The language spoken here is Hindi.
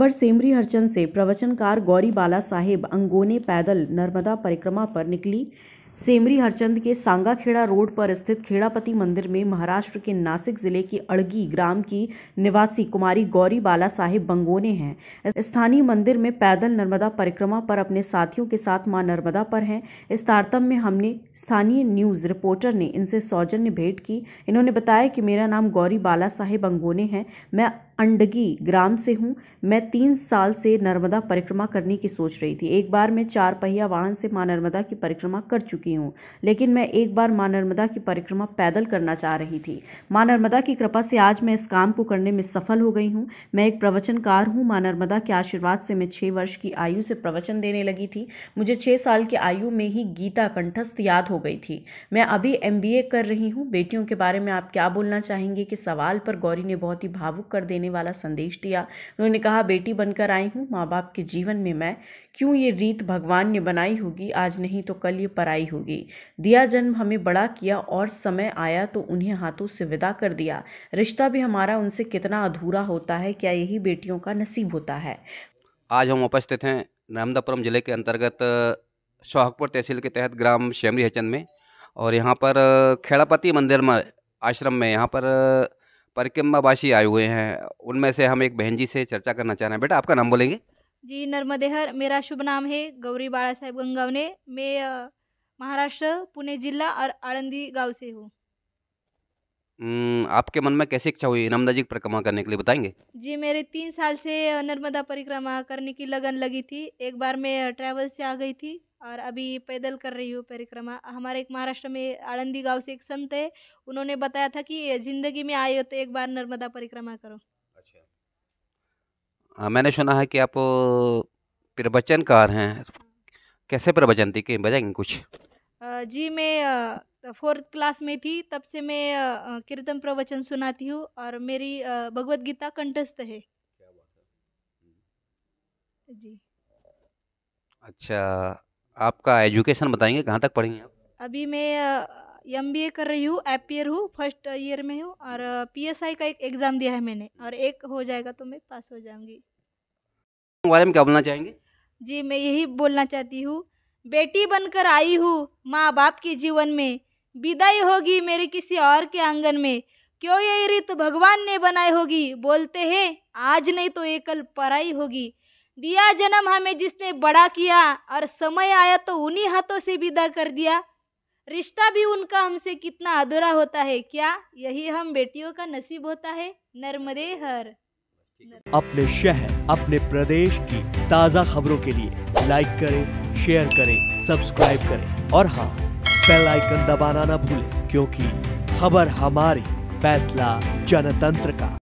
खबर सेमरी हरचंद से प्रवचनकार गौरी बाला साहेब अंगोने पैदल नर्मदा परिक्रमा पर निकली सेमरी हरचंद के सांगाखेड़ा रोड पर स्थित खेड़ापति मंदिर में महाराष्ट्र के नासिक जिले के अड़गी ग्राम की निवासी कुमारी गौरी बाला साहिब बंगोने हैं स्थानीय मंदिर में पैदल नर्मदा परिक्रमा पर अपने साथियों के साथ मां नर्मदा पर हैं इस तारतम में हमने स्थानीय न्यूज़ रिपोर्टर ने इनसे सौजन्य भेंट की इन्होंने बताया कि मेरा नाम गौरी बाला साहेब अंगोने हैं मैं अंडगी ग्राम से हूँ मैं तीन साल से नर्मदा परिक्रमा करने की सोच रही थी एक बार मैं चार पहिया वाहन से माँ नर्मदा की परिक्रमा कर चुकी हूँ लेकिन मैं एक बार माँ नर्मदा की परिक्रमा पैदल करना चाह रही थी माँ नर्मदा की कृपा से आज मैं इस काम को करने में सफल हो गई हूँ मैं एक प्रवचनकार हूँ माँ नर्मदा के आशीर्वाद से मैं छः वर्ष की आयु से प्रवचन देने लगी थी मुझे छः साल की आयु में ही गीता कंठस्थ याद हो गई थी मैं अभी एम कर रही हूँ बेटियों के बारे में आप क्या बोलना चाहेंगे कि सवाल पर गौरी ने बहुत ही भावुक कर देने वाला संदेश दिया उन्होंने कहा बेटी बनकर आई हूँ माँ बाप के जीवन में मैं क्यों ये रीत भगवान ने बनाई होगी आज नहीं तो कल ये पराई होगी दिया जन्म हमें बड़ा किया और समय आया तो उन्हें हाथों से विदा कर दिया रिश्ता भी हमारा उनसे कितना अधूरा होता है क्या यही बेटियों का नसीब होता है आज हम उपस्थित हैं नर्मदापुरम जिले के अंतर्गत शोहकपुर तहसील के तहत ग्राम श्यामरी हचंद में और यहाँ पर खेड़ापति मंदिर में आश्रम में यहाँ पर परिक्रमावासी आए हुए हैं उनमें से हम एक बहन जी से चर्चा करना चाह रहे हैं बेटा आपका नाम बोलेंगे जी नर्मदेहर मेरा शुभ नाम है गौरी बाड़ा साहेब गंगावने मैं महाराष्ट्र पुणे जिला और आड़ंदी गांव से हूँ आपके मन में कैसी इच्छा हुई नर्मदा जी की परिक्रमा करने के लिए बताएंगे जी मेरे तीन साल से नर्मदा परिक्रमा करने की लगन लगी थी एक बार मैं ट्रैवल से आ गई थी और अभी पैदल कर रही हूँ परिक्रमा हमारे एक महाराष्ट्र में आणंदी गांव से एक संत है उन्होंने बताया था कि ज़िंदगी में आए हो तो एक बार नर्मदा परिक्रमा करो अच्छा आ, हाँ, मैंने सुना है कि आप प्रवचनकार हैं कैसे प्रवचन थी कि बजाएंगे कुछ जी मैं तो फोर्थ क्लास में थी तब से मैं कीर्तन प्रवचन सुनाती हूँ और मेरी भगवत गीता कंठस्थ है जी अच्छा आपका एजुकेशन बताएंगे कहाँ तक पढ़ेंगे आप अभी मैं एम बी ए कर रही हूँ एप हूँ फर्स्ट ईयर में हूँ और पी एस आई का एक एग्ज़ाम दिया है मैंने और एक हो जाएगा तो मैं पास हो जाऊँगी बारे में क्या बोलना चाहेंगे जी मैं यही बोलना चाहती हूँ बेटी बनकर आई हूँ माँ बाप के जीवन में विदाई होगी मेरे किसी और के आंगन में क्यों ये रीत भगवान ने बनाई होगी बोलते हैं आज नहीं तो ये कल पराई होगी दिया जन्म हमें जिसने बड़ा किया और समय आया तो उन्हीं हाथों से विदा कर दिया रिश्ता भी उनका हमसे कितना अधूरा होता है क्या यही हम बेटियों का नसीब होता है नर्मदे हर अपने शहर अपने प्रदेश की ताज़ा खबरों के लिए लाइक करें शेयर करें सब्सक्राइब करें और हाँ बेल आइकन दबाना ना भूलें क्योंकि खबर हमारी फैसला जनतंत्र का